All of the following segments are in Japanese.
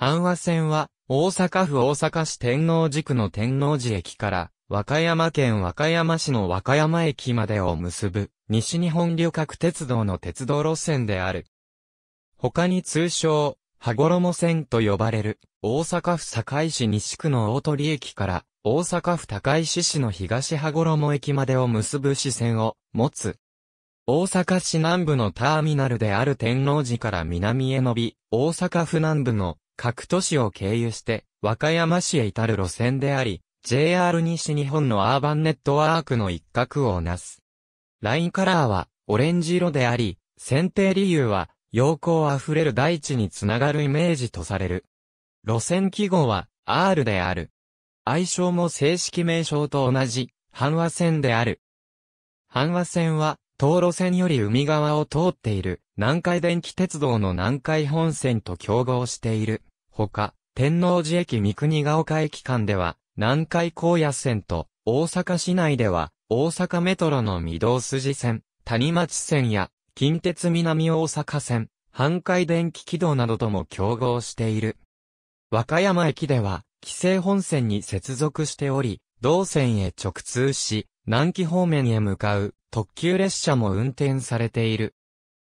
阪和線は、大阪府大阪市天王寺区の天王寺駅から、和歌山県和歌山市の和歌山駅までを結ぶ、西日本旅客鉄道の鉄道路線である。他に通称、羽衣線と呼ばれる、大阪府堺市西区の大鳥駅から、大阪府高石市の東羽衣駅までを結ぶ支線を持つ。大阪市南部のターミナルである天王寺から南へ伸び、大阪府南部の各都市を経由して、和歌山市へ至る路線であり、JR 西日本のアーバンネットワークの一角をなす。ラインカラーは、オレンジ色であり、選定理由は、陽光あふれる大地につながるイメージとされる。路線記号は、R である。愛称も正式名称と同じ、阪和線である。阪和線は、東路線より海側を通っている、南海電気鉄道の南海本線と競合している。ほか、天王寺駅三国ヶ丘駅間では、南海高野線と、大阪市内では、大阪メトロの御堂筋線、谷町線や、近鉄南大阪線、半海電気軌道などとも競合している。和歌山駅では、紀勢本線に接続しており、同線へ直通し、南紀方面へ向かう特急列車も運転されている。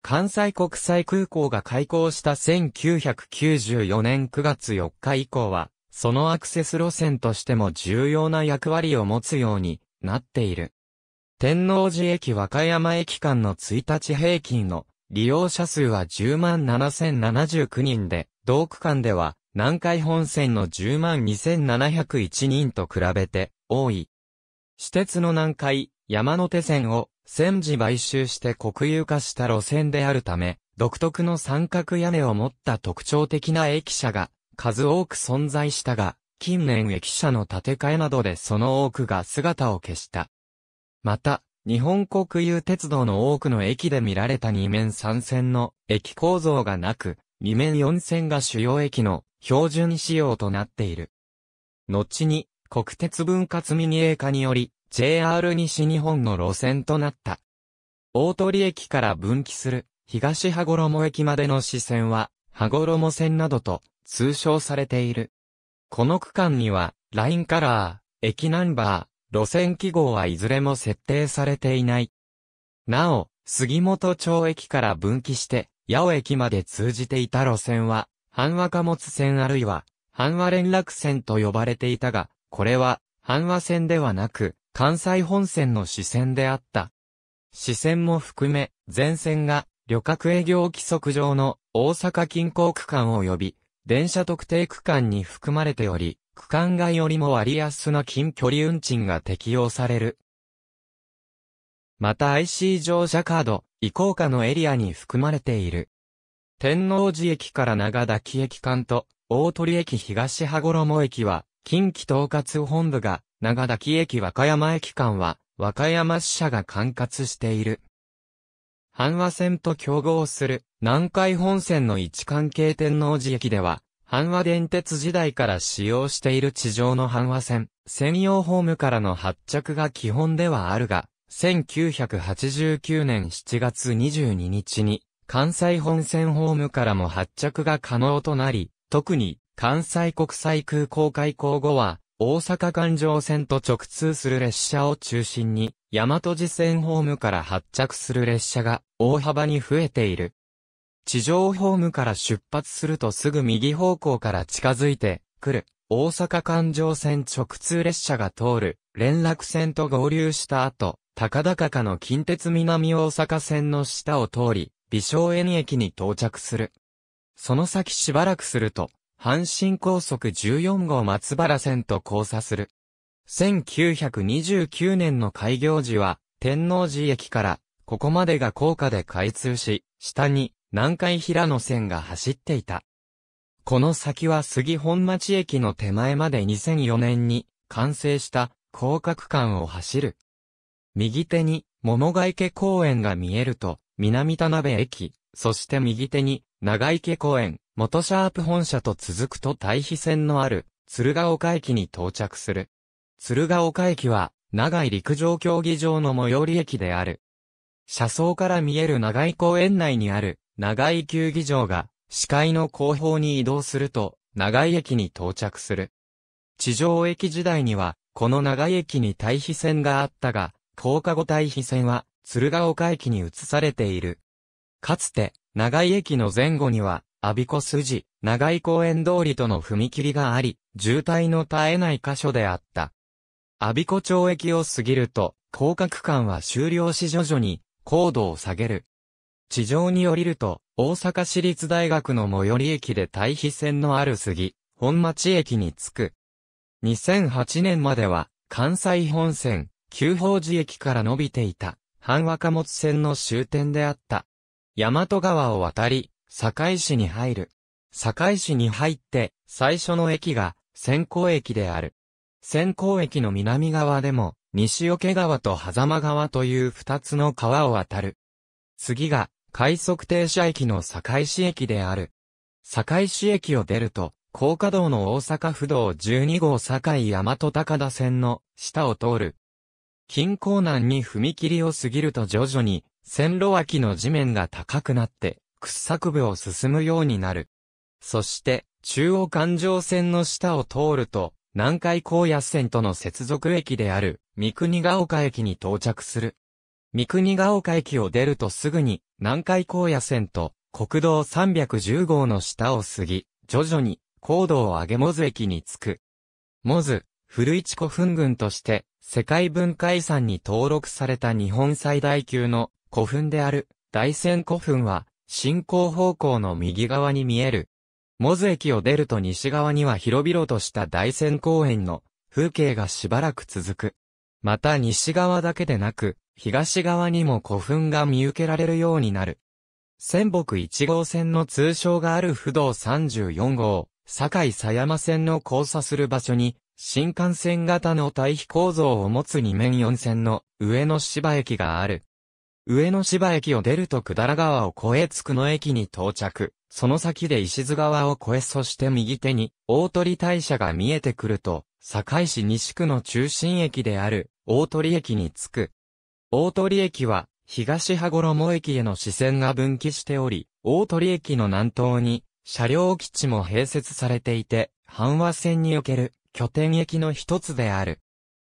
関西国際空港が開港した1994年9月4日以降は、そのアクセス路線としても重要な役割を持つようになっている。天王寺駅和歌山駅間の1日平均の利用者数は10 7079人で、同区間では南海本線の10 2701人と比べて多い。私鉄の南海、山手線を戦時買収して国有化した路線であるため、独特の三角屋根を持った特徴的な駅舎が数多く存在したが、近年駅舎の建て替えなどでその多くが姿を消した。また、日本国有鉄道の多くの駅で見られた二面三線の駅構造がなく、二面四線が主要駅の標準仕様となっている。後に国鉄分割民営化により JR 西日本の路線となった。大鳥駅から分岐する東羽衣駅までの支線は、羽衣線などと通称されている。この区間には、ラインカラー、駅ナンバー、路線記号はいずれも設定されていない。なお、杉本町駅から分岐して、八尾駅まで通じていた路線は、半和貨物線あるいは、半和連絡線と呼ばれていたが、これは、半和線ではなく、関西本線の支線であった。支線も含め、全線が旅客営業規則上の大阪近郊区間及び、電車特定区間に含まれており、区間外よりも割安な近距離運賃が適用される。また IC 乗車カード、移行下のエリアに含まれている。天王寺駅から長滝駅間と、大鳥駅東羽衣駅は、近畿統括本部が長滝駅和歌山駅間は、和歌山支社が管轄している。阪和線と競合する南海本線の位置関係天王寺駅では、阪和電鉄時代から使用している地上の阪和線、専用ホームからの発着が基本ではあるが、1989年7月22日に、関西本線ホームからも発着が可能となり、特に、関西国際空港開港後は、大阪環状線と直通する列車を中心に、大和路線ホームから発着する列車が大幅に増えている。地上ホームから出発するとすぐ右方向から近づいてくる大阪環状線直通列車が通る連絡線と合流した後、高々かの近鉄南大阪線の下を通り、美少園駅に到着する。その先しばらくすると、阪神高速14号松原線と交差する。1929年の開業時は、天王寺駅から、ここまでが高架で開通し、下に南海平野線が走っていた。この先は杉本町駅の手前まで2004年に完成した高架区間を走る。右手に桃ヶ池公園が見えると、南田辺駅、そして右手に長池公園、元シャープ本社と続くと対比線のある、鶴岡駅に到着する。鶴岡駅は、長井陸上競技場の最寄り駅である。車窓から見える長井公園内にある、長井球技場が、視界の後方に移動すると、長井駅に到着する。地上駅時代には、この長井駅に対比線があったが、高架後対比線は、鶴岡駅に移されている。かつて、長井駅の前後には、阿鼻子筋、長井公園通りとの踏切があり、渋滞の絶えない箇所であった。阿鼻子町駅を過ぎると、広角間は終了し徐々に、高度を下げる。地上に降りると、大阪市立大学の最寄り駅で対比線のある杉、本町駅に着く。2008年までは、関西本線、旧宝寺駅から伸びていた、半和貨物線の終点であった。大和川を渡り、堺市に入る。堺市に入って、最初の駅が、先光駅である。先光駅の南側でも、西桶川と狭間川という二つの川を渡る。次が、快速停車駅の堺市駅である。堺市駅を出ると、高架道の大阪府道12号堺大和高田線の下を通る。近郊南に踏切を過ぎると徐々に線路脇の地面が高くなって掘削部を進むようになる。そして、中央環状線の下を通ると、南海高野線との接続駅である、三国ヶ丘駅に到着する。三国ヶ丘駅を出るとすぐに、南海高野線と国道310号の下を過ぎ、徐々に、高度を上げモズ駅に着く。モズ、古市古墳群として、世界文化遺産に登録された日本最大級の古墳である、大仙古墳は、進行方向の右側に見える。モズ駅を出ると西側には広々とした大仙公園の風景がしばらく続く。また西側だけでなく、東側にも古墳が見受けられるようになる。仙北1号線の通称がある不動34号、堺狭山線の交差する場所に、新幹線型の対比構造を持つ2面4線の上野芝駅がある。上野芝駅を出ると百済川を越えつくの駅に到着。その先で石津川を越えそして右手に大鳥大社が見えてくると、堺市西区の中心駅である大鳥駅に着く。大鳥駅は東羽衣駅への支線が分岐しており、大鳥駅の南東に車両基地も併設されていて、阪和線における拠点駅の一つである。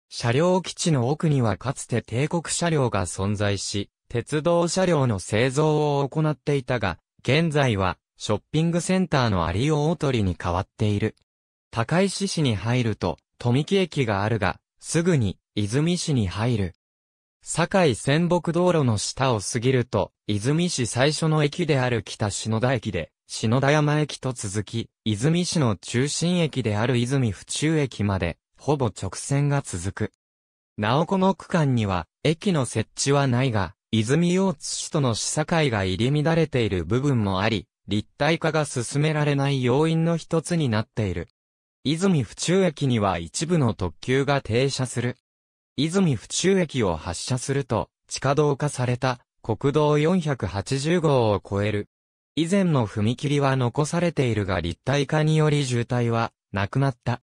車両基地の奥にはかつて帝国車両が存在し、鉄道車両の製造を行っていたが、現在はショッピングセンターのアリオ大鳥に変わっている。高石市に入ると、富木駅があるが、すぐに泉市に入る。堺仙北道路の下を過ぎると、泉市最初の駅である北篠田駅で、篠田山駅と続き、泉市の中心駅である泉府中駅まで、ほぼ直線が続く。なおこの区間には、駅の設置はないが、泉大津市との市境が入り乱れている部分もあり、立体化が進められない要因の一つになっている。泉府中駅には一部の特急が停車する。泉府中駅を発車すると、地下道化された国道480号を超える。以前の踏切は残されているが立体化により渋滞はなくなった。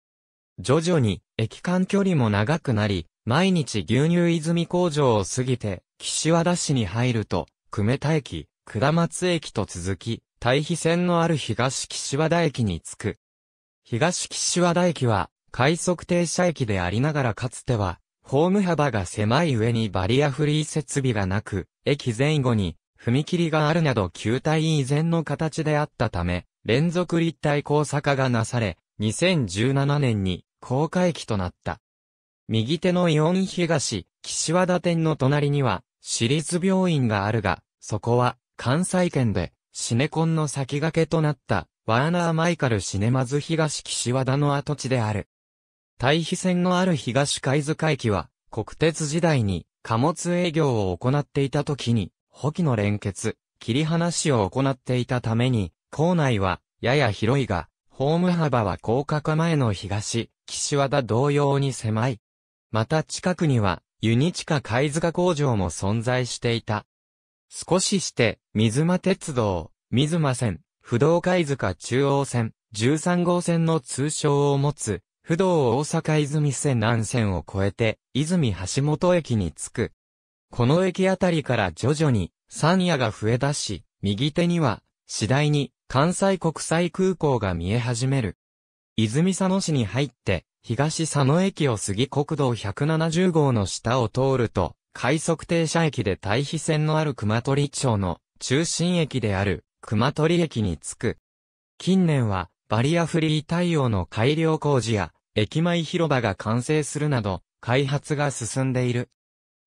徐々に駅間距離も長くなり、毎日牛乳泉工場を過ぎて岸和田市に入ると、久米田駅、下松駅と続き、対比線のある東岸和田駅に着く。東岸和田駅は、快速停車駅でありながらかつては、ホーム幅が狭い上にバリアフリー設備がなく、駅前後に踏切があるなど球体以前の形であったため、連続立体交差化がなされ、2017年に高架駅となった。右手のイオン東、岸和田店の隣には、私立病院があるが、そこは、関西圏で、シネコンの先駆けとなった、ワーナー・マイカル・シネマズ東岸和田の跡地である。対比線のある東海塚駅は、国鉄時代に貨物営業を行っていた時に、補機の連結、切り離しを行っていたために、構内はやや広いが、ホーム幅は高架化前の東、岸和田同様に狭い。また近くには、ユニチカ貝塚工場も存在していた。少しして、水間鉄道、水間線、不動貝塚中央線、13号線の通称を持つ、不動大阪泉線南線を越えて、泉橋本駅に着く。この駅あたりから徐々に、山野が増え出し、右手には、次第に、関西国際空港が見え始める。泉佐野市に入って、東佐野駅を過ぎ国道170号の下を通ると、快速停車駅で対比線のある熊取町の中心駅である熊取駅に着く。近年はバリアフリー対応の改良工事や駅前広場が完成するなど開発が進んでいる。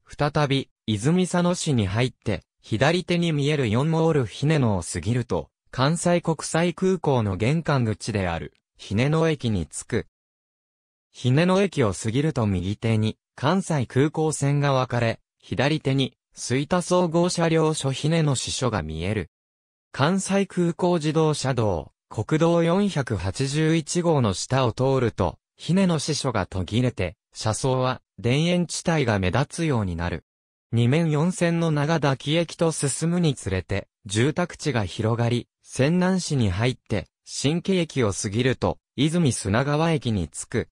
再び泉佐野市に入って左手に見える4モールひねのを過ぎると関西国際空港の玄関口であるひねの駅に着く。姫野駅を過ぎると右手に、関西空港線が分かれ、左手に、水田総合車両所姫野支所が見える。関西空港自動車道、国道481号の下を通ると、姫野支所が途切れて、車窓は、田園地帯が目立つようになる。二面四線の長滝駅と進むにつれて、住宅地が広がり、仙南市に入って、新規駅を過ぎると、泉砂川駅に着く。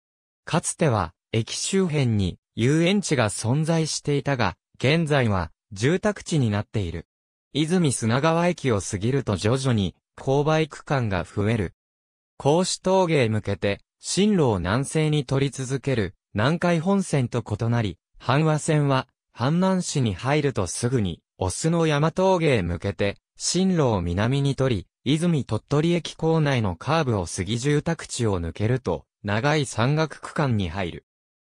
かつては、駅周辺に遊園地が存在していたが、現在は住宅地になっている。泉砂川駅を過ぎると徐々に勾配区間が増える。甲子峠へ向けて、進路を南西に取り続ける南海本線と異なり、阪和線は阪南市に入るとすぐに、オスの山峠へ向けて、進路を南に取り、泉鳥取駅構内のカーブを過ぎ住宅地を抜けると、長い山岳区間に入る。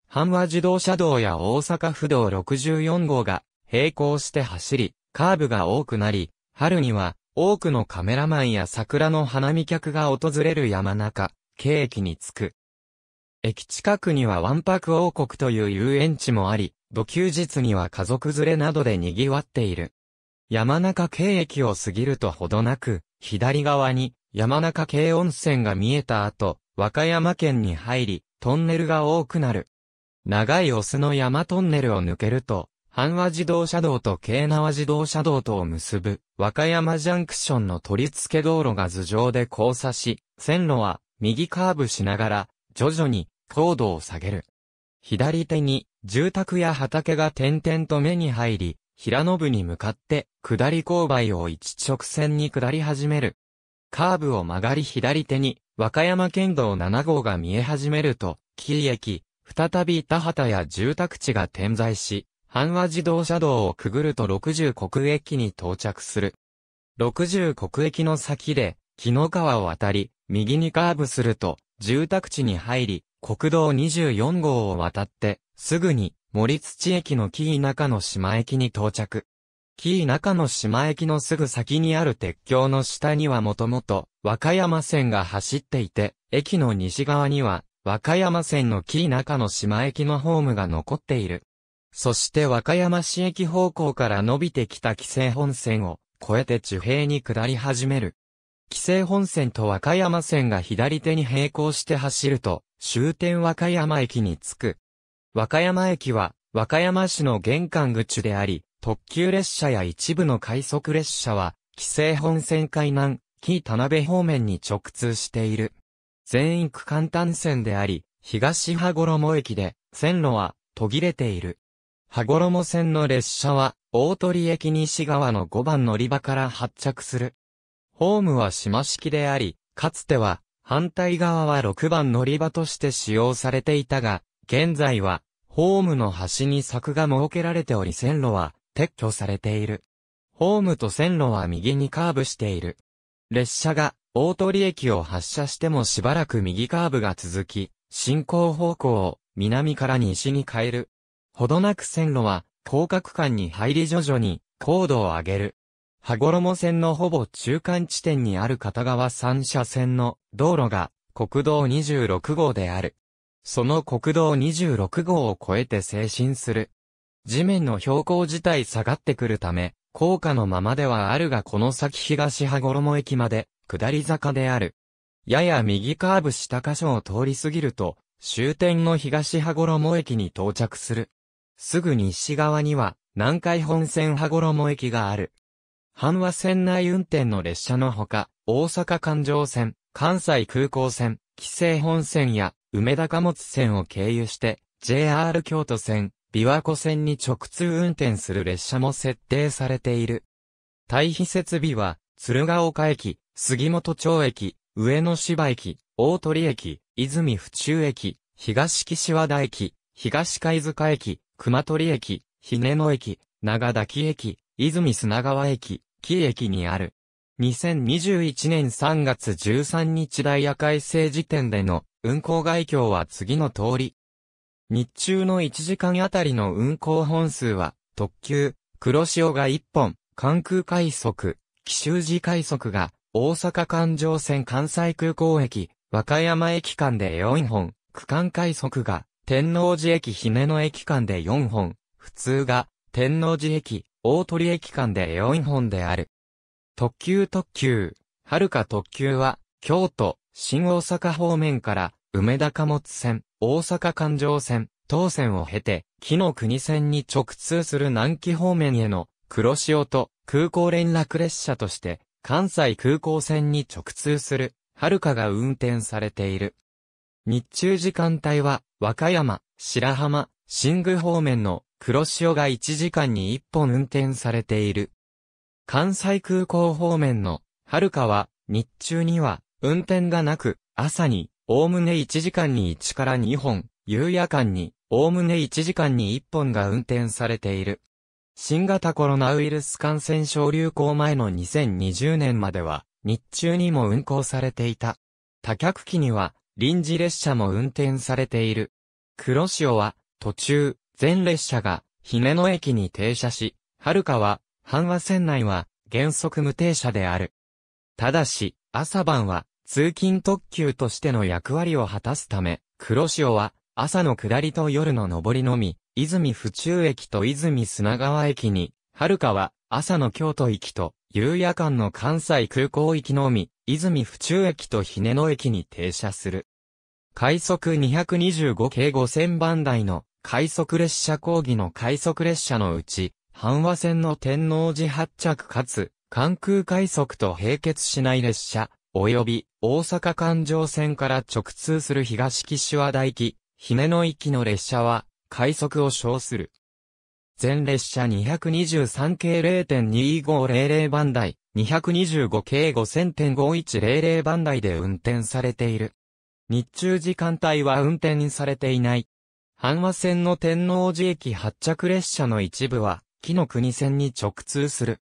半和自動車道や大阪府道64号が並行して走り、カーブが多くなり、春には多くのカメラマンや桜の花見客が訪れる山中、京駅に着く。駅近くにはワンパク王国という遊園地もあり、土休日には家族連れなどで賑わっている。山中京駅を過ぎるとほどなく、左側に山中京温泉が見えた後、和歌山県に入り、トンネルが多くなる。長いオスの山トンネルを抜けると、阪和自動車道と京奈和自動車道とを結ぶ、和歌山ジャンクションの取り付け道路が頭上で交差し、線路は右カーブしながら、徐々に高度を下げる。左手に住宅や畑が点々と目に入り、平野部に向かって下り勾配を一直線に下り始める。カーブを曲がり左手に和歌山県道7号が見え始めると、紀伊駅、再び田畑や住宅地が点在し、阪和自動車道をくぐると60国駅に到着する。60国駅の先で、木の川を渡り、右にカーブすると、住宅地に入り、国道24号を渡って、すぐに、森土駅の木田舎の島駅に到着。紀伊中の島駅のすぐ先にある鉄橋の下にはもともと和歌山線が走っていて、駅の西側には和歌山線の紀伊中の島駅のホームが残っている。そして和歌山市駅方向から伸びてきた紀勢本線を越えて地平に下り始める。紀勢本線と和歌山線が左手に並行して走ると終点和歌山駅に着く。和歌山駅は和歌山市の玄関口であり、特急列車や一部の快速列車は、紀勢本線海南、紀田辺方面に直通している。全域簡単線であり、東羽衣駅で、線路は途切れている。羽衣線の列車は、大鳥駅西側の5番乗り場から発着する。ホームは島式であり、かつては、反対側は6番乗り場として使用されていたが、現在は、ホームの端に柵が設けられており線路は、撤去されている。ホームと線路は右にカーブしている。列車が大鳥駅を発車してもしばらく右カーブが続き、進行方向を南から西に変える。ほどなく線路は広角間に入り徐々に高度を上げる。羽衣線のほぼ中間地点にある片側3車線の道路が国道26号である。その国道26号を越えて精進する地面の標高自体下がってくるため、高架のままではあるがこの先東羽衣駅まで、下り坂である。やや右カーブした箇所を通り過ぎると、終点の東羽衣駅に到着する。すぐ西側には、南海本線羽衣駅がある。阪和線内運転の列車のほか、大阪環状線、関西空港線、紀勢本線や梅田貨物線を経由して、JR 京都線、琵琶湖線に直通運転する列車も設定されている。対比設備は、鶴岡駅、杉本町駅、上野芝駅、大鳥駅、泉府中駅、東岸和田駅、東貝塚駅、熊取駅、日根野駅、長滝駅、泉砂川駅、木駅にある。2021年3月13日ダイヤ改正時点での運行外況は次の通り。日中の1時間あたりの運行本数は、特急、黒潮が1本、関空快速、紀州寺快速が、大阪環状線関西空港駅、和歌山駅間で4本、区間快速が、天王寺駅姫野駅間で4本、普通が、天王寺駅、大鳥駅間で4本である。特急特急、はるか特急は、京都、新大阪方面から、梅田貨物線、大阪環状線、東線を経て、木の国線に直通する南紀方面への黒潮と空港連絡列車として、関西空港線に直通する、はるかが運転されている。日中時間帯は、和歌山、白浜、新宮方面の黒潮が1時間に1本運転されている。関西空港方面の、はるかは、日中には、運転がなく、朝に、おおむね1時間に1から2本、夕夜間に、おおむね1時間に1本が運転されている。新型コロナウイルス感染症流行前の2020年までは、日中にも運行されていた。多客期には、臨時列車も運転されている。黒潮は、途中、全列車が、姫野駅に停車し、遥かは、阪和線内は、原則無停車である。ただし、朝晩は、通勤特急としての役割を果たすため、黒潮は、朝の下りと夜の上りのみ、泉府中駅と泉砂川駅に、遥かは、朝の京都駅と、夕夜間の関西空港駅のみ、泉府中駅とね野駅に停車する。快速225系5000番台の快速列車講義の快速列車のうち、阪和線の天王寺発着かつ、関空快速と並結しない列車、及び大阪環状線から直通する東岸和田行き、姫野行きの列車は、快速を称する。全列車223系0.2500番台、225系5000.5100番台で運転されている。日中時間帯は運転されていない。阪和線の天王寺駅発着列車の一部は、木の国線に直通する。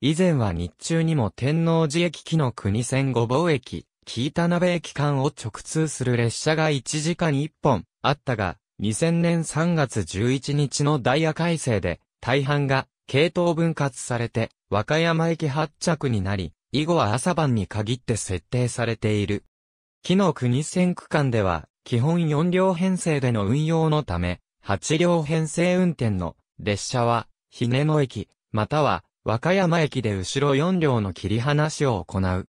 以前は日中にも天王寺駅木の国線五坊駅、木田鍋駅間を直通する列車が1時間1本あったが、2000年3月11日のダイヤ改正で、大半が系統分割されて、和歌山駅発着になり、以後は朝晩に限って設定されている。木の国線区間では、基本4両編成での運用のため、8両編成運転の列車は、ひねの駅、または和歌山駅で後ろ4両の切り離しを行う。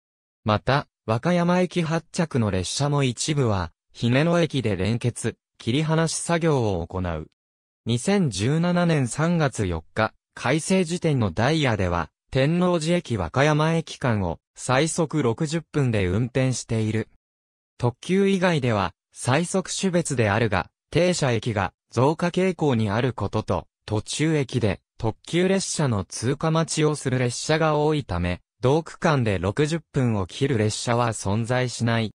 また、和歌山駅発着の列車も一部は、姫野駅で連結、切り離し作業を行う。2017年3月4日、改正時点のダイヤでは、天王寺駅和歌山駅間を最速60分で運転している。特急以外では、最速種別であるが、停車駅が増加傾向にあることと、途中駅で特急列車の通過待ちをする列車が多いため、同区間で60分を切る列車は存在しない。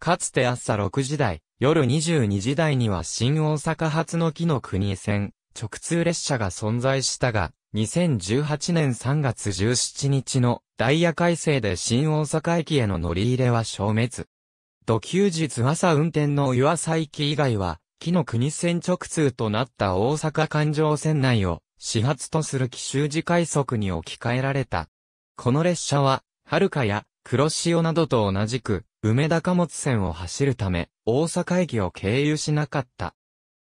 かつて朝6時台、夜22時台には新大阪発の木の国線、直通列車が存在したが、2018年3月17日のダイヤ改正で新大阪駅への乗り入れは消滅。土休日朝運転の岩佐駅以外は、木の国線直通となった大阪環状線内を始発とする奇襲時快速に置き換えられた。この列車は、遥かや黒潮などと同じく、梅田貨物線を走るため、大阪駅を経由しなかった。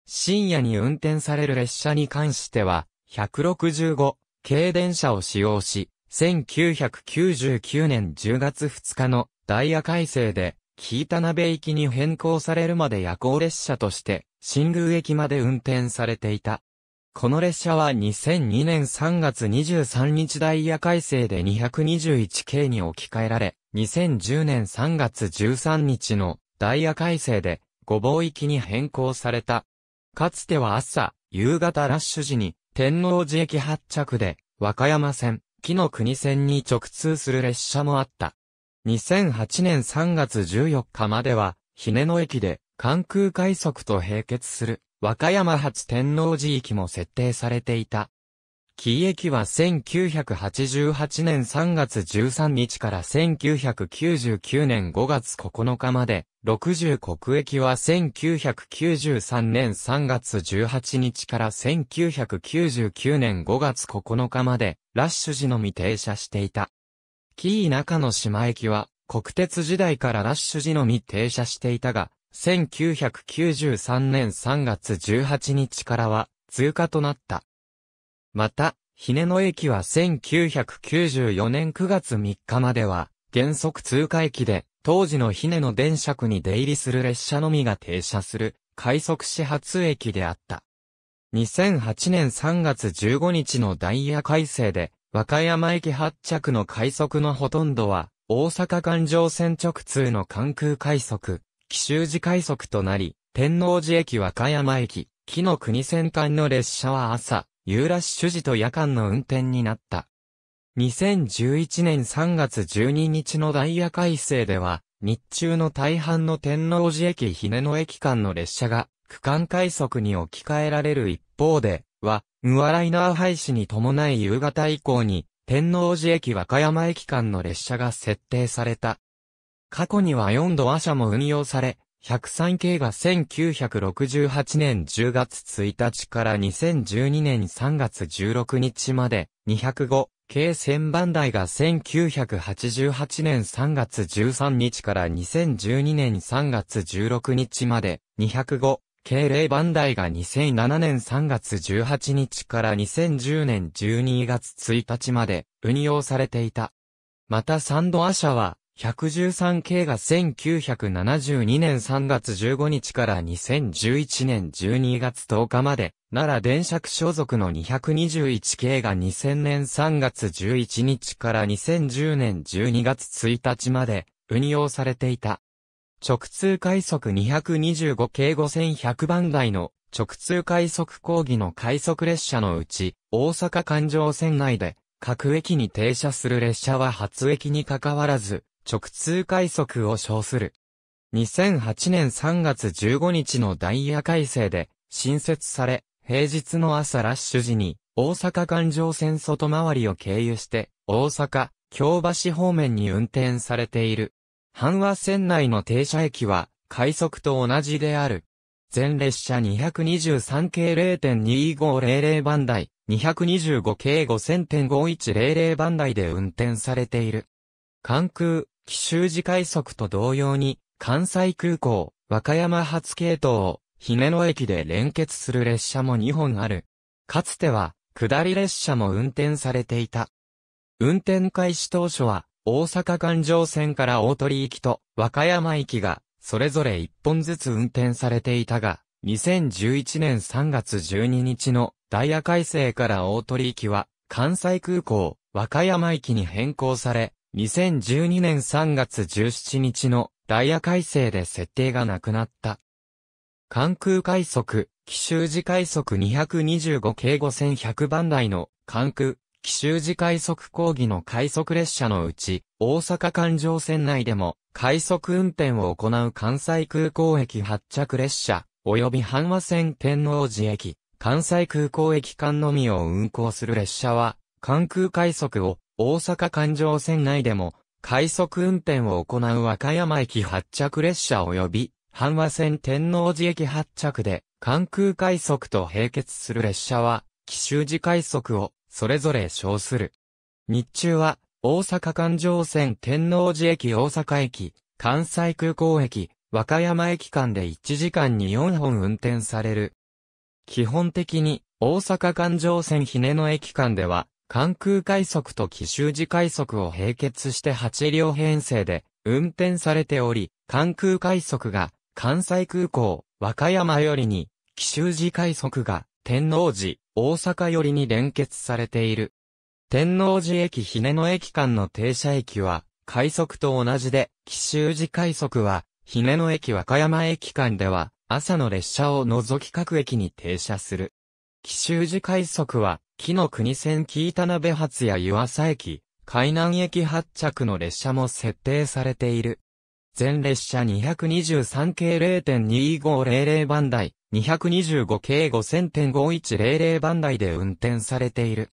深夜に運転される列車に関しては、165、軽電車を使用し、1999年10月2日のダイヤ改正で、北田鍋行きに変更されるまで夜行列車として、新宮駅まで運転されていた。この列車は2002年3月23日ダイヤ改正で 221K に置き換えられ、2010年3月13日のダイヤ改正で5貿域に変更された。かつては朝、夕方ラッシュ時に天王寺駅発着で和歌山線、木の国線に直通する列車もあった。2008年3月14日までは、ひねの駅で関空快速と並結する和歌山発天王寺駅も設定されていた。紀伊駅は1988年3月13日から1999年5月9日まで、60国駅は1993年3月18日から1999年5月9日まで、ラッシュ時のみ停車していた。紀伊中の島駅は、国鉄時代からラッシュ時のみ停車していたが、1993年3月18日からは通過となった。また、ね野駅は1994年9月3日までは原則通過駅で、当時のね野電車区に出入りする列車のみが停車する快速始発駅であった。2008年3月15日のダイヤ改正で、和歌山駅発着の快速のほとんどは、大阪環状線直通の関空快速、奇襲時快速となり、天王寺駅和歌山駅、木の国線間の列車は朝、ユーラッシュ時と夜間の運転になった。2011年3月12日のダイヤ改正では、日中の大半の天王寺駅姫野駅間の列車が、区間快速に置き換えられる一方で、は、ムアライナー廃止に伴い夕方以降に、天王寺駅和歌山駅間の列車が設定された。過去には4度話者も運用され、103系が1968年10月1日から2012年3月16日まで、205系1000番台が1988年3月13日から2012年3月16日まで、205系0番台が2007年3月18日から2010年12月1日まで運用されていた。また3度ドア社は113系が1972年3月15日から2011年12月10日まで、奈良電車区所属の221系が2000年3月11日から2010年12月1日まで運用されていた。直通快速225系5100番台の直通快速講義の快速列車のうち、大阪環状線内で各駅に停車する列車は初駅に関わらず、直通快速を称する。2008年3月15日のダイヤ改正で新設され、平日の朝ラッシュ時に大阪環状線外回りを経由して大阪、京橋方面に運転されている。阪和線内の停車駅は快速と同じである。全列車223系0.2500番台、225系5000.5100番台で運転されている。関空、奇襲時快速と同様に、関西空港、和歌山発系統、を、姫野駅で連結する列車も2本ある。かつては、下り列車も運転されていた。運転開始当初は、大阪環状線から大鳥行きと和歌山行きが、それぞれ1本ずつ運転されていたが、2011年3月12日のダイヤ改正から大鳥行きは、関西空港、和歌山行きに変更され、2012年3月17日のダイヤ改正で設定がなくなった。関空快速、奇襲時快速225系5100番台の関空、奇襲時快速講義の快速列車のうち、大阪環状線内でも快速運転を行う関西空港駅発着列車、及び阪和線天王寺駅、関西空港駅間のみを運行する列車は、関空快速を大阪環状線内でも、快速運転を行う和歌山駅発着列車及び、阪和線天王寺駅発着で、関空快速と並結する列車は、奇襲時快速を、それぞれ称する。日中は、大阪環状線天王寺駅大阪駅、関西空港駅、和歌山駅間で1時間に4本運転される。基本的に、大阪環状線姫野駅間では、関空快速と紀州時快速を並結して8両編成で運転されており、関空快速が関西空港、和歌山よりに、紀州時快速が天王寺、大阪よりに連結されている。天王寺駅姫野駅間の停車駅は、快速と同じで、紀州時快速は、姫野駅和歌山駅間では、朝の列車を除き各駅に停車する。紀州時快速は、木の国線木田鍋発や湯浅駅、海南駅発着の列車も設定されている。全列車223系0.2500番台、225系5000.5100番台で運転されている。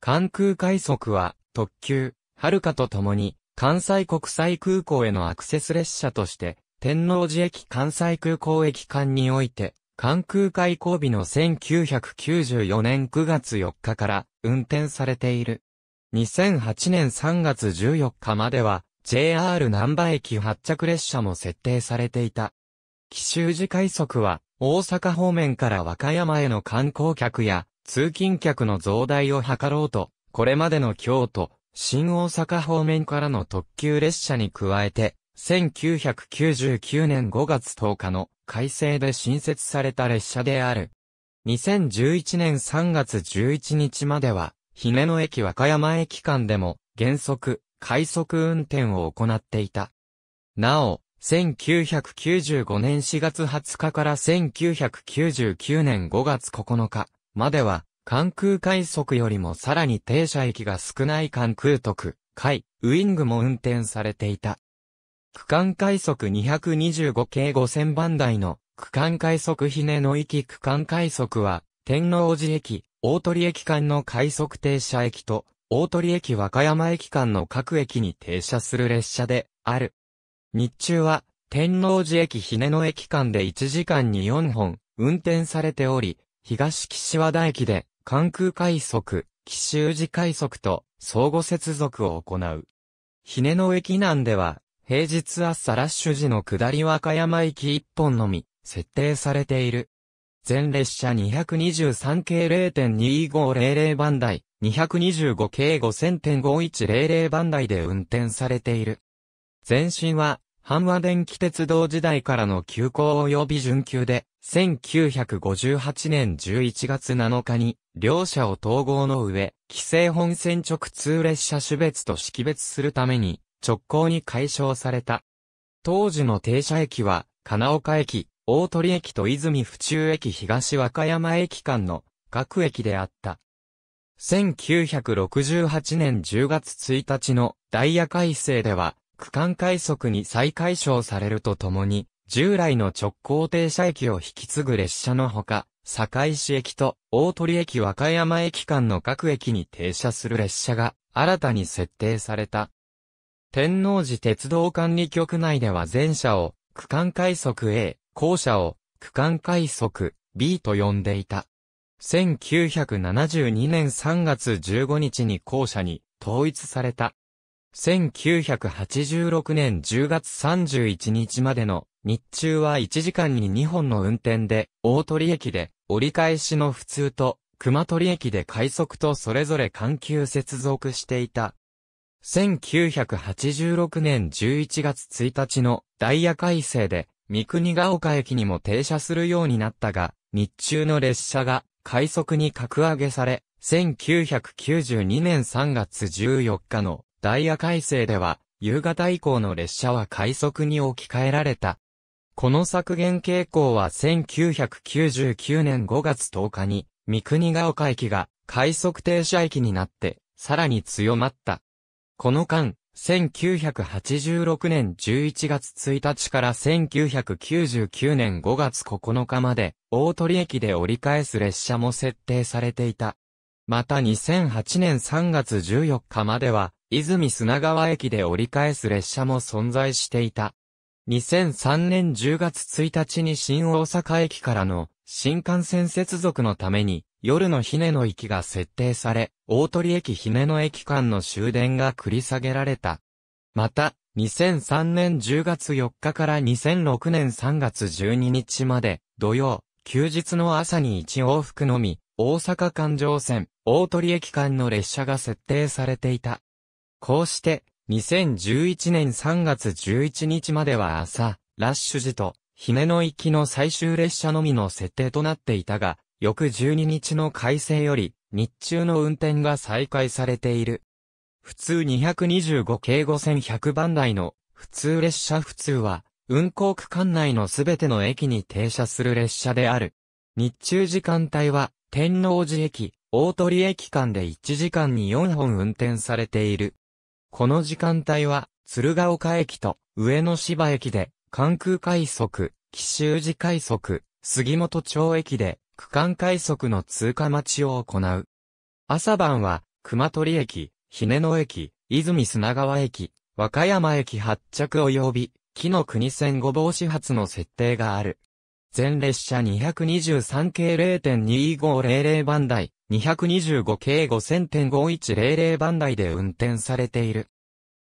関空快速は、特急、はるかとともに、関西国際空港へのアクセス列車として、天王寺駅関西空港駅間において、関空開港日の1994年9月4日から運転されている。2008年3月14日までは JR 南波駅発着列車も設定されていた。奇襲時快速は大阪方面から和歌山への観光客や通勤客の増大を図ろうと、これまでの京都、新大阪方面からの特急列車に加えて、1999年5月10日の改正で新設された列車である。2011年3月11日までは、姫野駅和歌山駅間でも、原則、快速運転を行っていた。なお、1995年4月20日から1999年5月9日までは、関空快速よりもさらに停車駅が少ない関空特、海、ウィングも運転されていた。区間快速225系5000番台の区間快速ひねの駅区間快速は、天王寺駅、大鳥駅間の快速停車駅と、大鳥駅和歌山駅間の各駅に停車する列車で、ある。日中は、天王寺駅ひねの駅間で1時間に4本、運転されており、東岸和田駅で、関空快速、奇襲時快速と、相互接続を行う。ひねの駅南では、平日朝ラッシュ時の下り和歌山行き1本のみ、設定されている。全列車223系0.2500番台、225系5000.5100番台で運転されている。前身は、阪和電気鉄道時代からの急行及び準急で、1958年11月7日に、両社を統合の上、規制本線直通列車種別と識別するために、直行に解消された。当時の停車駅は、金岡駅、大鳥駅と泉府中駅東和歌山駅間の各駅であった。1968年10月1日のダイヤ改正では、区間快速に再解消されるとともに、従来の直行停車駅を引き継ぐ列車のほか、堺市駅と大鳥駅和歌山駅間の各駅に停車する列車が新たに設定された。天王寺鉄道管理局内では前者を区間快速 A、後者を区間快速 B と呼んでいた。1972年3月15日に後者に統一された。1986年10月31日までの日中は1時間に2本の運転で、大鳥駅で折り返しの普通と、熊取駅で快速とそれぞれ緩急接続していた。1986年11月1日のダイヤ改正で、三国ヶ丘駅にも停車するようになったが、日中の列車が快速に格上げされ、1992年3月14日のダイヤ改正では、夕方以降の列車は快速に置き換えられた。この削減傾向は1999年5月10日に、三国ヶ丘駅が快速停車駅になって、さらに強まった。この間、1986年11月1日から1999年5月9日まで、大鳥駅で折り返す列車も設定されていた。また2008年3月14日までは、泉砂川駅で折り返す列車も存在していた。2003年10月1日に新大阪駅からの新幹線接続のために夜のねの行きが設定され、大鳥駅姫の駅間の終電が繰り下げられた。また、2003年10月4日から2006年3月12日まで、土曜、休日の朝に1往復のみ、大阪環状線、大鳥駅間の列車が設定されていた。こうして、2011年3月11日までは朝、ラッシュ時と、姫野行きの最終列車のみの設定となっていたが、翌12日の改正より、日中の運転が再開されている。普通225系5100番台の普通列車普通は、運行区間内のすべての駅に停車する列車である。日中時間帯は、天王寺駅、大鳥駅間で1時間に4本運転されている。この時間帯は、鶴岡駅と上野芝駅で、関空快速、奇州寺快速、杉本町駅で、区間快速の通過待ちを行う。朝晩は、熊取駅、姫野駅、泉砂川駅、和歌山駅発着及び、木の国線五号始発の設定がある。全列車223系0.2500番台、225系5000.5100番台で運転されている。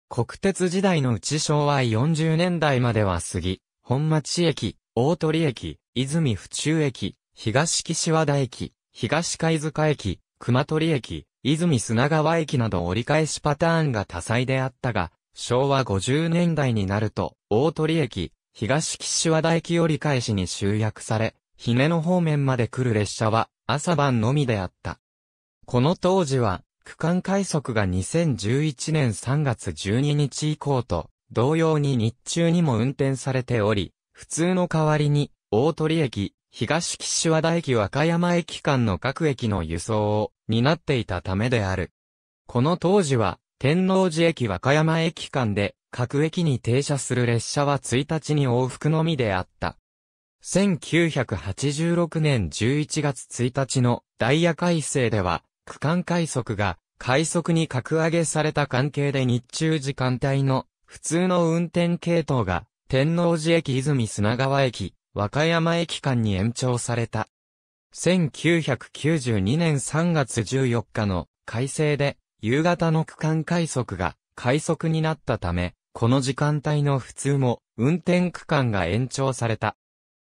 国鉄時代のうち昭和40年代までは過ぎ、本町駅、大鳥駅、泉府中駅、東岸和田駅、東貝塚駅、熊取駅、泉砂川駅など折り返しパターンが多彩であったが、昭和50年代になると、大鳥駅、東岸和田駅折り返しに集約され、姫野方面まで来る列車は朝晩のみであった。この当時は、区間快速が2011年3月12日以降と、同様に日中にも運転されており、普通の代わりに、大鳥駅、東岸和田駅和歌山駅間の各駅の輸送を担っていたためである。この当時は、天王寺駅和歌山駅間で、各駅に停車する列車は1日に往復のみであった。1986年11月1日のダイヤ改正では、区間快速が快速に格上げされた関係で日中時間帯の普通の運転系統が天王寺駅泉砂川駅、和歌山駅間に延長された。1992年3月14日の改正で夕方の区間快速が快速になったため、この時間帯の普通も運転区間が延長された。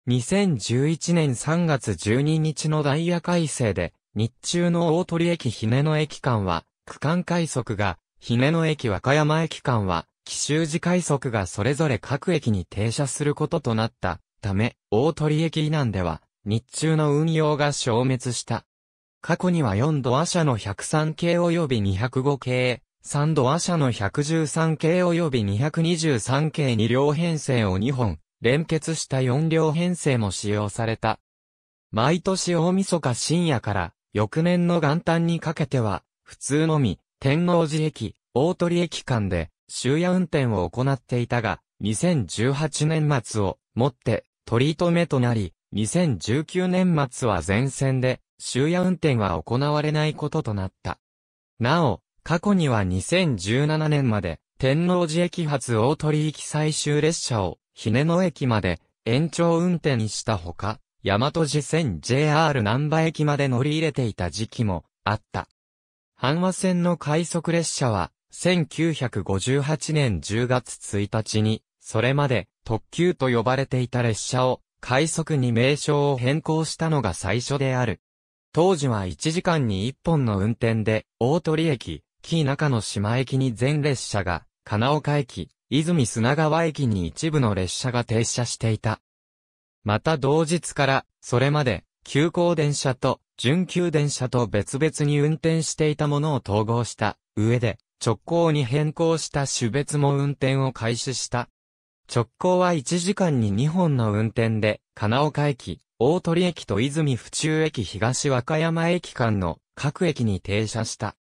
2011年3月12日のダイヤ改正で、日中の大鳥駅姫野駅間は、区間快速が、姫野駅和歌山駅間は、奇襲時快速がそれぞれ各駅に停車することとなった。ため、大鳥駅以南では、日中の運用が消滅した。過去には4度ア社の103系及び205系、3度ア社の113系及び223系2両編成を2本、連結した4両編成も使用された。毎年大晦日深夜から、翌年の元旦にかけては、普通のみ、天王寺駅、大鳥駅間で、終夜運転を行っていたが、2018年末をもって取り留めとなり、2019年末は全線で、終夜運転は行われないこととなった。なお、過去には2017年まで、天王寺駅発大鳥行き最終列車を、姫野駅まで、延長運転にしたほか、大和寺線 JR 南波駅まで乗り入れていた時期も、あった。阪和線の快速列車は、1958年10月1日に、それまで特急と呼ばれていた列車を快速に名称を変更したのが最初である。当時は1時間に1本の運転で、大鳥駅、紀中の島駅に全列車が、金岡駅、泉砂川駅に一部の列車が停車していた。また同日から、それまで、急行電車と、準急電車と別々に運転していたものを統合した、上で、直行に変更した種別も運転を開始した。直行は1時間に2本の運転で、金岡駅、大鳥駅と泉府中駅東和歌山駅間の各駅に停車した。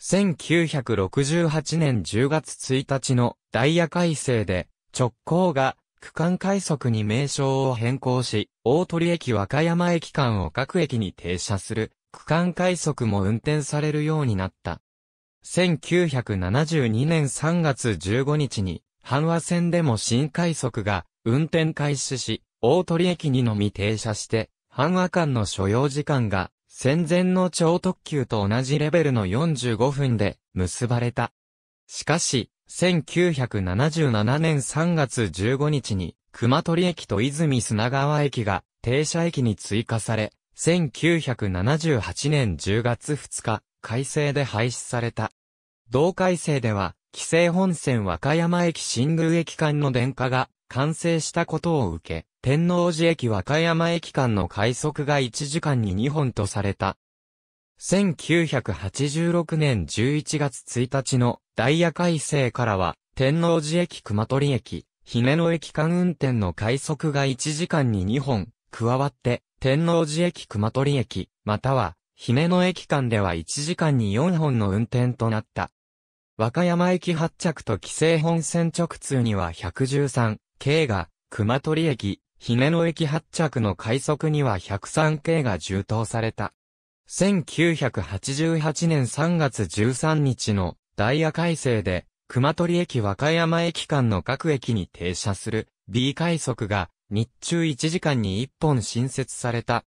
1968年10月1日のダイヤ改正で、直行が区間快速に名称を変更し、大鳥駅和歌山駅間を各駅に停車する区間快速も運転されるようになった。1972年3月15日に阪和線でも新快速が運転開始し、大鳥駅にのみ停車して、阪和間の所要時間が戦前の超特急と同じレベルの45分で結ばれた。しかし、1977年3月15日に、熊取駅と泉砂川駅が停車駅に追加され、1978年10月2日、改正で廃止された。同改正では、紀勢本線和歌山駅新宮駅間の電化が完成したことを受け、天王寺駅和歌山駅間の快速が1時間に2本とされた。1986年11月1日のダイヤ改正からは、天王寺駅熊取駅、姫野駅間運転の快速が1時間に2本、加わって、天王寺駅熊取駅、または、姫野駅間では1時間に4本の運転となった。和歌山駅発着と帰省本線直通には113、系が、熊取駅、姫野駅発着の快速には103系が充当された。1988年3月13日のダイヤ改正で、熊取駅和歌山駅間の各駅に停車する B 快速が日中1時間に1本新設された。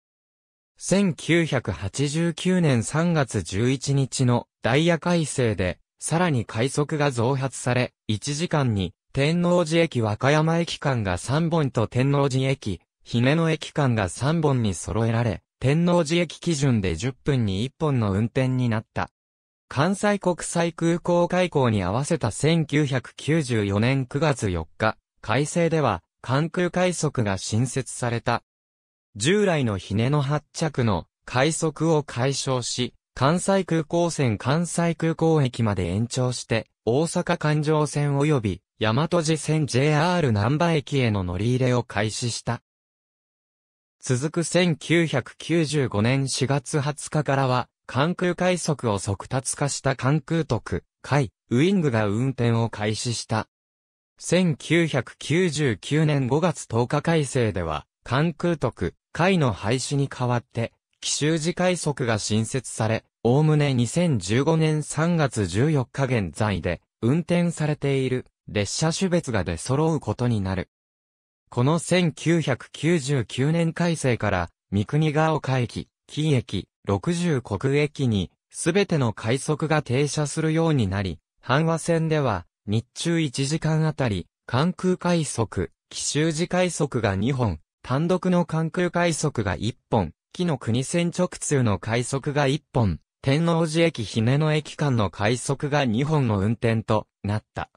1989年3月11日のダイヤ改正でさらに快速が増発され、1時間に、天王寺駅和歌山駅間が3本と天王寺駅、姫野駅間が3本に揃えられ、天王寺駅基準で10分に1本の運転になった。関西国際空港開港に合わせた1994年9月4日、改正では、関空快速が新設された。従来のひねの発着の快速を解消し、関西空港線関西空港駅まで延長して、大阪環状線及び、大和路線 JR 南波駅への乗り入れを開始した。続く1995年4月20日からは、関空快速を速達化した関空特、海、ウィングが運転を開始した。1999年5月10日改正では、関空特、海の廃止に代わって、奇襲時快速が新設され、おおむね2015年3月14日現在で、運転されている列車種別が出揃うことになる。この1999年改正から、三国川岡駅、紀駅、六十国駅に、すべての快速が停車するようになり、阪和線では、日中1時間あたり、関空快速、奇襲時快速が2本、単独の関空快速が1本、期の国線直通の快速が1本、天王寺駅姫野駅間の快速が2本の運転となった。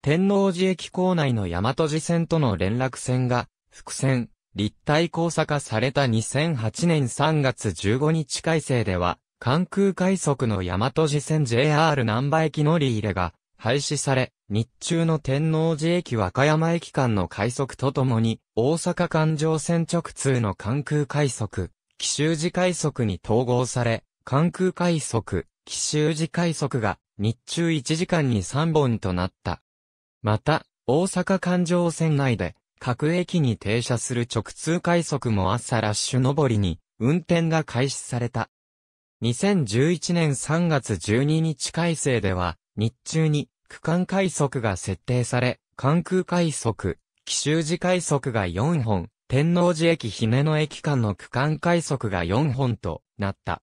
天王寺駅構内の大和路線との連絡線が、伏線、立体交差化された2008年3月15日改正では、関空快速の大和路線 JR 南波駅乗り入れが、廃止され、日中の天王寺駅和歌山駅間の快速とともに、大阪環状線直通の関空快速、奇襲時快速に統合され、関空快速、奇襲時快速が、日中1時間に3本となった。また、大阪環状線内で、各駅に停車する直通快速も朝ラッシュ上りに、運転が開始された。2011年3月12日改正では、日中に区間快速が設定され、関空快速、紀州寺快速が4本、天王寺駅姫野駅間の区間快速が4本となった。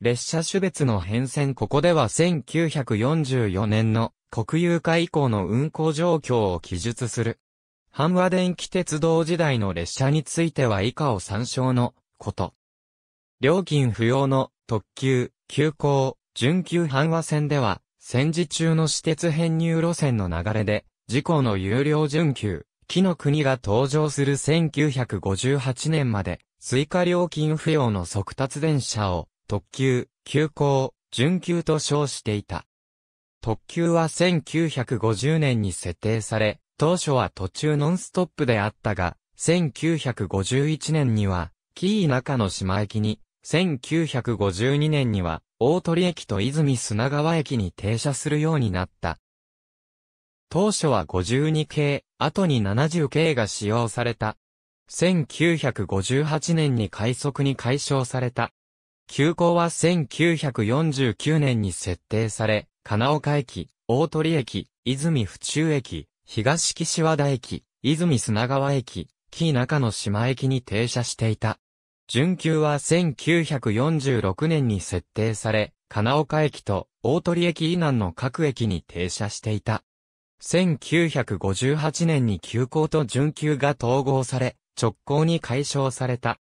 列車種別の変遷ここでは1944年の国有化以降の運行状況を記述する。阪和電気鉄道時代の列車については以下を参照のこと。料金不要の特急、急行、準急阪和線では戦時中の私鉄編入路線の流れで、事故の有料準急、木の国が登場する1958年まで、追加料金不要の速達電車を、特急、急行、準急と称していた。特急は1950年に設定され、当初は途中ノンストップであったが、1951年には、木伊中の島駅に1952年には、大鳥駅と泉砂川駅に停車するようになった。当初は52系、後に70系が使用された。1958年に快速に解消された。急行は1949年に設定され、金岡駅、大鳥駅、泉府中駅、東岸和田駅、泉砂川駅、木中の島駅に停車していた。準急は1946年に設定され、金岡駅と大鳥駅以南の各駅に停車していた。1958年に急行と準急が統合され、直行に解消された。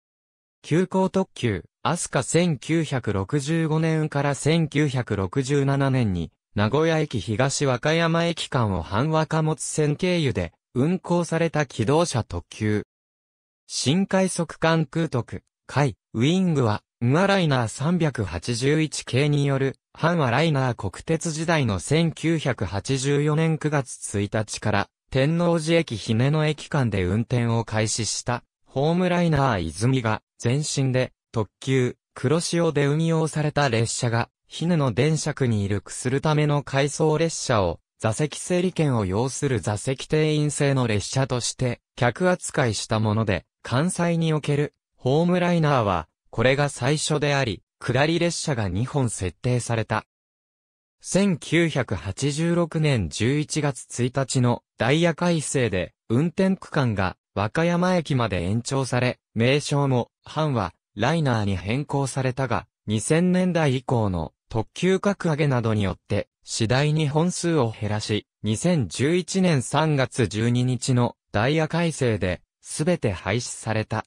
急行特急、アスカ1965年から1967年に、名古屋駅東和歌山駅間を半和貨物線経由で運行された機動車特急。新快速間空特。回、ウィングは、ンアライナー381系による、ハンアライナー国鉄時代の1984年9月1日から、天王寺駅姫野駅間で運転を開始した、ホームライナー泉が、前身で、特急、黒潮で運用された列車が、姫野電車区にいるくするための回送列車を、座席整理券を要する座席定員制の列車として、客扱いしたもので、関西におけるホームライナーは、これが最初であり、下り列車が2本設定された。1986年11月1日のダイヤ改正で、運転区間が和歌山駅まで延長され、名称も、半は、ライナーに変更されたが、2000年代以降の特急格上げなどによって、次第に本数を減らし、2011年3月12日のダイヤ改正で、すべて廃止された。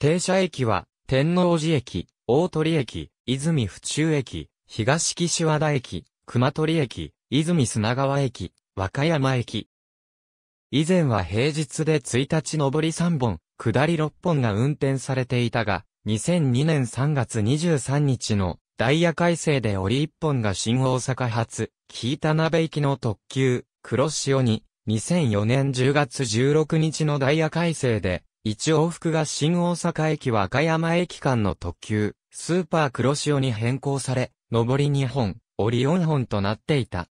停車駅は、天王寺駅、大鳥駅、泉府中駅、東岸和田駅、熊取駅、泉砂川駅、和歌山駅。以前は平日で1日上り3本、下り6本が運転されていたが、2002年3月23日のダイヤ改正で折り1本が新大阪発、紀田鍋行きの特急、黒潮に、2004年10月16日のダイヤ改正で、一往復が新大阪駅和歌山駅間の特急、スーパー黒潮に変更され、上り2本、降り4本となっていた。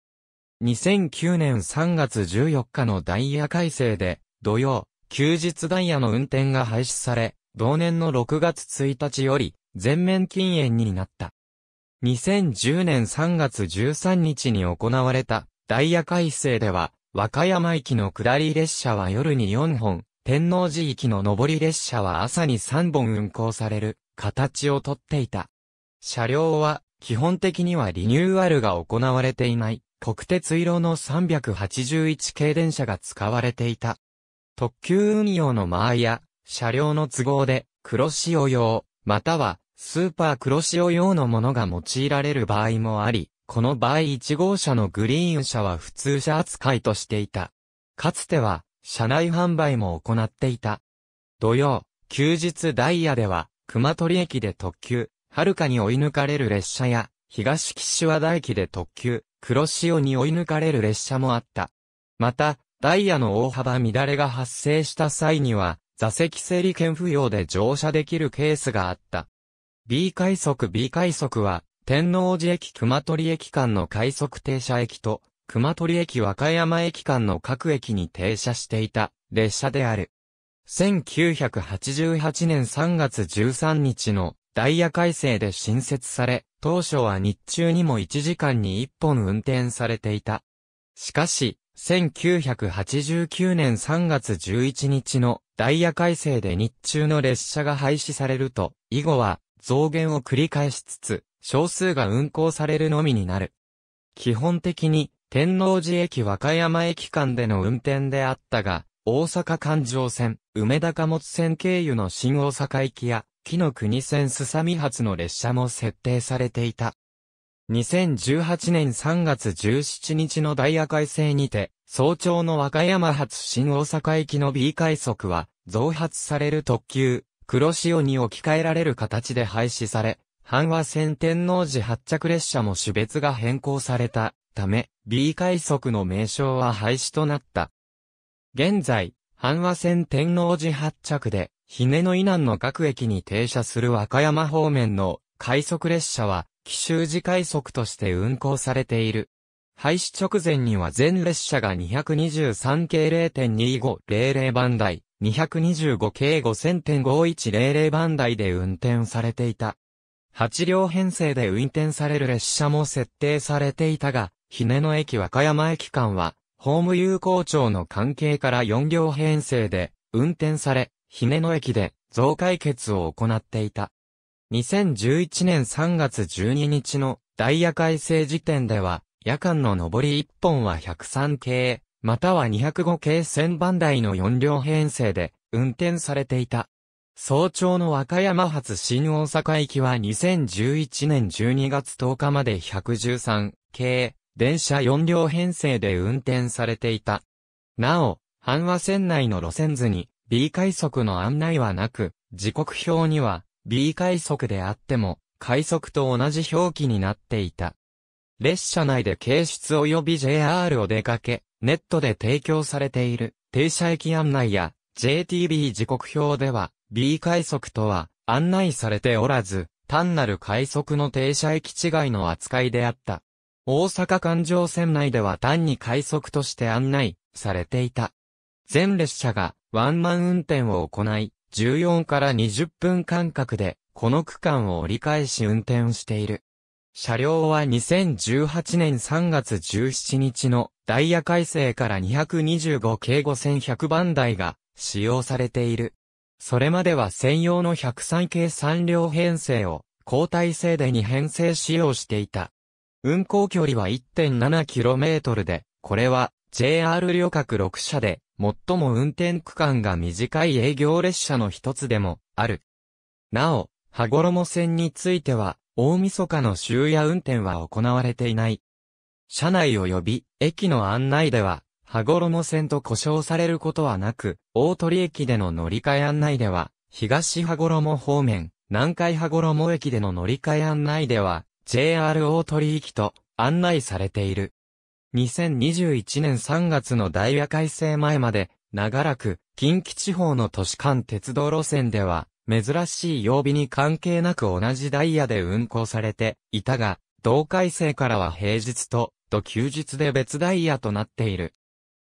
2009年3月14日のダイヤ改正で、土曜、休日ダイヤの運転が廃止され、同年の6月1日より、全面禁煙になった。2010年3月13日に行われたダイヤ改正では、和歌山駅の下り列車は夜に4本、天王寺駅の上り列車は朝に3本運行される形をとっていた。車両は基本的にはリニューアルが行われていない国鉄色の381系電車が使われていた。特急運用の間合いや車両の都合で黒潮用またはスーパー黒潮用のものが用いられる場合もあり、この場合1号車のグリーン車は普通車扱いとしていた。かつては車内販売も行っていた。土曜、休日ダイヤでは、熊取駅で特急、はるかに追い抜かれる列車や、東岸和田駅で特急、黒潮に追い抜かれる列車もあった。また、ダイヤの大幅乱れが発生した際には、座席整理券不要で乗車できるケースがあった。B 快速 B 快速は、天王寺駅熊取駅間の快速停車駅と、熊取駅和歌山駅間の各駅に停車していた列車である。1988年3月13日のダイヤ改正で新設され、当初は日中にも1時間に1本運転されていた。しかし、1989年3月11日のダイヤ改正で日中の列車が廃止されると、以後は増減を繰り返しつつ、少数が運行されるのみになる。基本的に天王寺駅和歌山駅間での運転であったが、大阪環状線、梅田貨物線経由の新大阪行きや、木の国線すさみ発の列車も設定されていた。2018年3月17日のダイヤ改正にて、早朝の和歌山発新大阪行きの B 快速は、増発される特急、黒潮に置き換えられる形で廃止され、阪和線天王寺発着列車も種別が変更された。ため、B 快速の名称は廃止となった。現在、阪和線天王寺発着で、姫野以南の各駅に停車する和歌山方面の快速列車は、奇襲時快速として運行されている。廃止直前には全列車が223系0.2500番台、225系5000.5100番台で運転されていた。8両編成で運転される列車も設定されていたが、ひねの駅和歌山駅間は、ホーム有効庁の関係から4両編成で運転され、ひねの駅で増解決を行っていた。2011年3月12日のダイヤ改正時点では、夜間の上り1本は103系、または205系1000番台の4両編成で運転されていた。早朝の和歌山発新大阪行きは2011年12月10日まで113系、電車4両編成で運転されていた。なお、阪和線内の路線図に B 快速の案内はなく、時刻表には B 快速であっても、快速と同じ表記になっていた。列車内で軽出及び JR を出かけ、ネットで提供されている停車駅案内や JTB 時刻表では B 快速とは案内されておらず、単なる快速の停車駅違いの扱いであった。大阪環状線内では単に快速として案内されていた。全列車がワンマン運転を行い、14から20分間隔でこの区間を折り返し運転している。車両は2018年3月17日のダイヤ改正から225系5100番台が使用されている。それまでは専用の103系3両編成を交代制で2編成使用していた。運行距離は 1.7km で、これは JR 旅客6社で、最も運転区間が短い営業列車の一つでもある。なお、羽衣線については、大晦日の終夜運転は行われていない。車内及び駅の案内では、羽衣線と呼称されることはなく、大鳥駅での乗り換え案内では、東羽衣方面、南海羽衣駅での乗り換え案内では、JR 大鳥引と案内されている。2021年3月のダイヤ改正前まで、長らく、近畿地方の都市間鉄道路線では、珍しい曜日に関係なく同じダイヤで運行されていたが、同改正からは平日と、と休日で別ダイヤとなっている。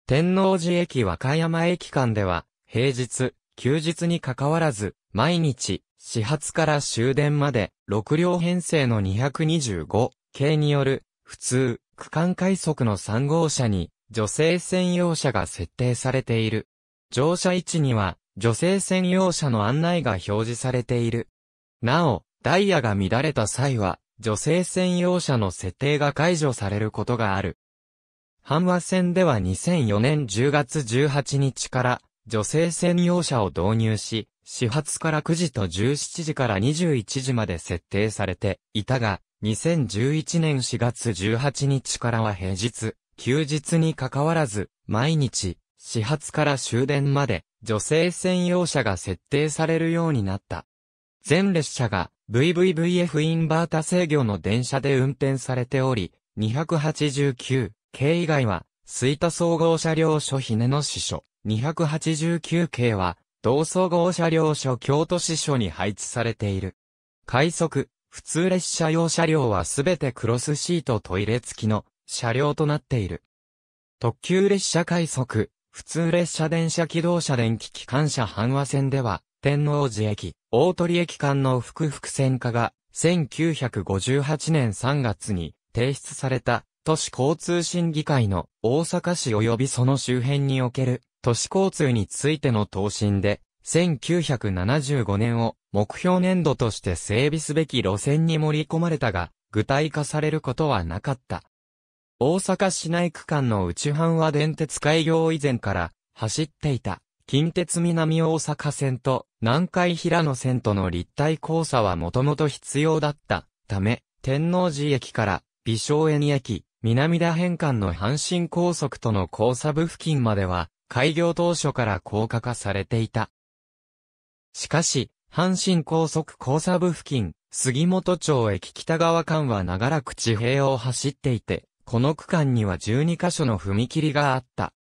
天王寺駅和歌山駅間では、平日、休日にかかわらず、毎日、始発から終電まで、6両編成の225系による、普通、区間快速の3号車に、女性専用車が設定されている。乗車位置には、女性専用車の案内が表示されている。なお、ダイヤが乱れた際は、女性専用車の設定が解除されることがある。阪和線では2004年10月18日から、女性専用車を導入し、始発から9時と17時から21時まで設定されていたが、2011年4月18日からは平日、休日にかかわらず、毎日、始発から終電まで、女性専用車が設定されるようになった。全列車が VVVF インバータ制御の電車で運転されており、289系以外は、イ田総合車両所ひねの支所、289系は、同総合車両所京都支所に配置されている。快速、普通列車用車両はすべてクロスシートトイレ付きの車両となっている。特急列車快速、普通列車電車機動車電気機関車阪和線では、天王寺駅、大鳥駅間の複々線化が、1958年3月に提出された都市交通審議会の大阪市及びその周辺における都市交通についての答申で、1975年を目標年度として整備すべき路線に盛り込まれたが、具体化されることはなかった。大阪市内区間の内半は電鉄開業以前から走っていた近鉄南大阪線と南海平野線との立体交差はもともと必要だったため、天王寺駅から美少園駅、南田変換の阪神高速との交差部付近までは開業当初から高架化されていた。しかし、阪神高速交差部付近、杉本町駅北側間は長らく地平を走っていて、この区間には12箇所の踏切があった。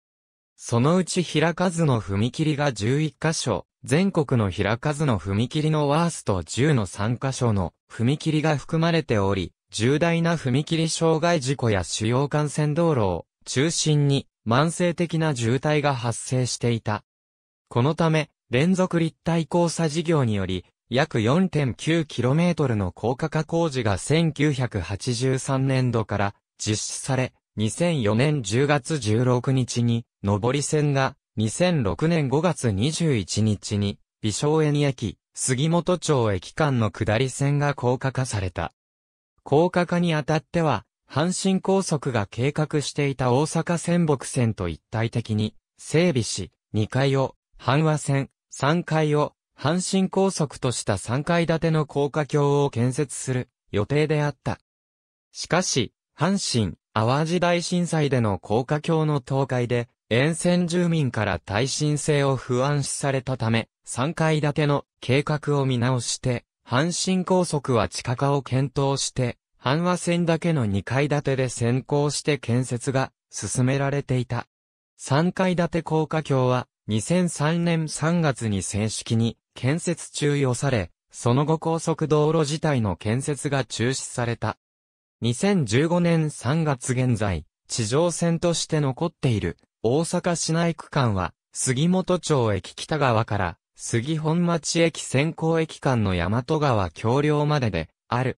そのうち平数の踏切が11箇所、全国の平数の踏切のワースト10の3箇所の踏切が含まれており、重大な踏切障害事故や主要幹線道路を中心に慢性的な渋滞が発生していた。このため、連続立体交差事業により、約 4.9km の高架化工事が1983年度から実施され、2004年10月16日に、上り線が、2006年5月21日に、美少園駅、杉本町駅間の下り線が高架化された。高架化にあたっては、阪神高速が計画していた大阪仙北線と一体的に整備し、2階を阪和線、3階を阪神高速とした3階建ての高架橋を建設する予定であった。しかし、阪神、淡路大震災での高架橋の倒壊で、沿線住民から耐震性を不安視されたため、3階建ての計画を見直して、阪神高速は地下化を検討して、阪和線だけの2階建てで先行して建設が進められていた。3階建て高架橋は2003年3月に正式に建設中予され、その後高速道路自体の建設が中止された。2015年3月現在、地上線として残っている大阪市内区間は杉本町駅北側から杉本町駅先行駅間の大和川橋梁までである。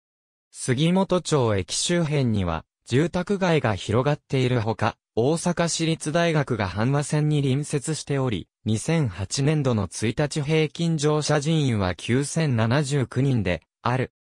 杉本町駅周辺には、住宅街が広がっているほか、大阪市立大学が阪和線に隣接しており、2008年度の1日平均乗車人員は9079人で、ある。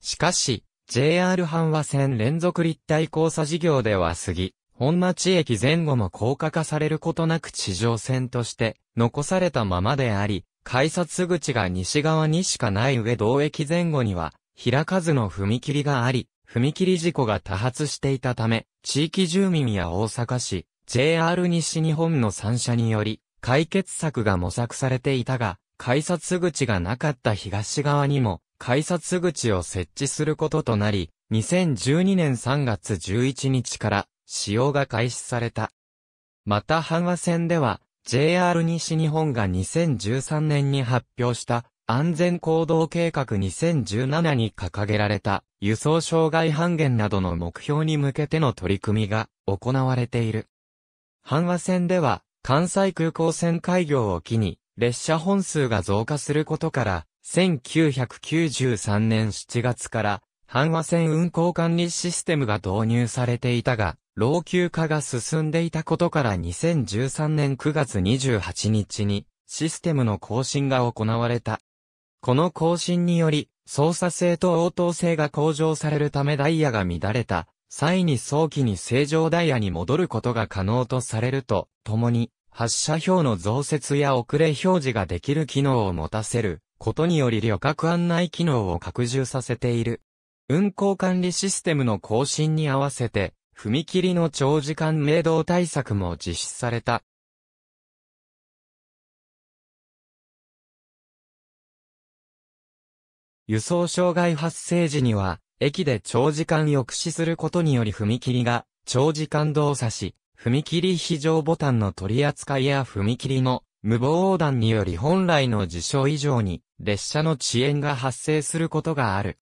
しかし、JR 阪和線連続立体交差事業では杉、本町駅前後も高架化されることなく地上線として残されたままであり、改札口が西側にしかない上同駅前後には開かずの踏切があり、踏切事故が多発していたため、地域住民や大阪市、JR 西日本の3社により、解決策が模索されていたが、改札口がなかった東側にも、改札口を設置することとなり、2012年3月11日から使用が開始された。また阪和線では、JR 西日本が2013年に発表した安全行動計画2017に掲げられた輸送障害半減などの目標に向けての取り組みが行われている。阪和線では関西空港線開業を機に列車本数が増加することから1993年7月から阪和線運行管理システムが導入されていたが、老朽化が進んでいたことから2013年9月28日にシステムの更新が行われた。この更新により、操作性と応答性が向上されるためダイヤが乱れた際に早期に正常ダイヤに戻ることが可能とされるとともに、発射表の増設や遅れ表示ができる機能を持たせることにより旅客案内機能を拡充させている。運行管理システムの更新に合わせて、踏切の長時間明動対策も実施された。輸送障害発生時には、駅で長時間抑止することにより踏切が長時間動作し、踏切非常ボタンの取り扱いや踏切の無防横断により本来の事象以上に列車の遅延が発生することがある。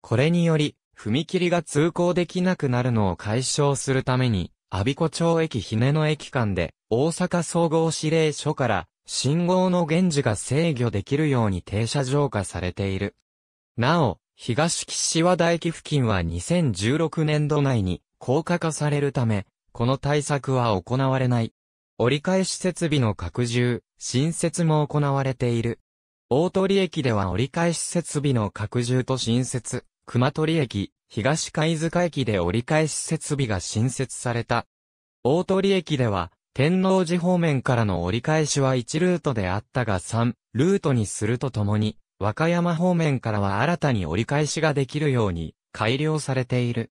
これにより、踏切が通行できなくなるのを解消するために、阿鼻子町駅ひねの駅間で、大阪総合指令所から、信号の現時が制御できるように停車場化されている。なお、東岸和田駅付近は2016年度内に高架化されるため、この対策は行われない。折り返し設備の拡充、新設も行われている。大鳥駅では折り返し設備の拡充と新設、熊取駅、東貝塚駅で折り返し設備が新設された。大鳥駅では、天王寺方面からの折り返しは1ルートであったが3ルートにするとともに、和歌山方面からは新たに折り返しができるように改良されている。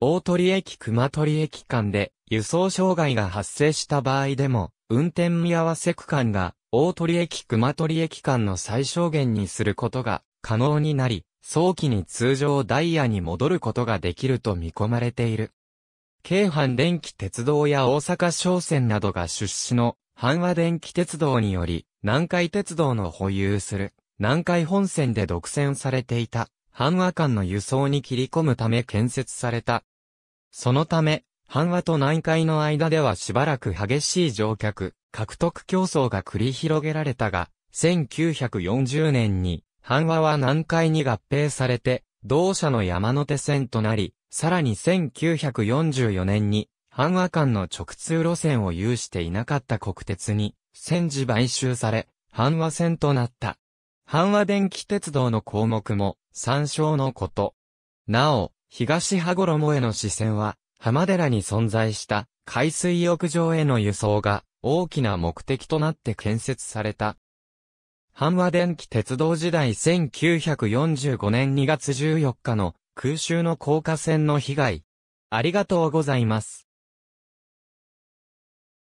大鳥駅熊取駅間で輸送障害が発生した場合でも、運転見合わせ区間が大鳥駅熊取駅間の最小限にすることが可能になり、早期に通常ダイヤに戻ることができると見込まれている。京阪電気鉄道や大阪商船などが出資の阪和電気鉄道により、南海鉄道の保有する南海本線で独占されていた、阪和間の輸送に切り込むため建設された。そのため、阪和と南海の間ではしばらく激しい乗客、獲得競争が繰り広げられたが、1940年に、阪和は南海に合併されて、同社の山手線となり、さらに1944年に、阪和間の直通路線を有していなかった国鉄に、戦時買収され、阪和線となった。阪和電気鉄道の項目も参照のこと。なお、東羽衣への視線は、浜寺に存在した海水浴場への輸送が大きな目的となって建設された。阪和電気鉄道時代1945年2月14日の空襲の高架線の被害。ありがとうございます。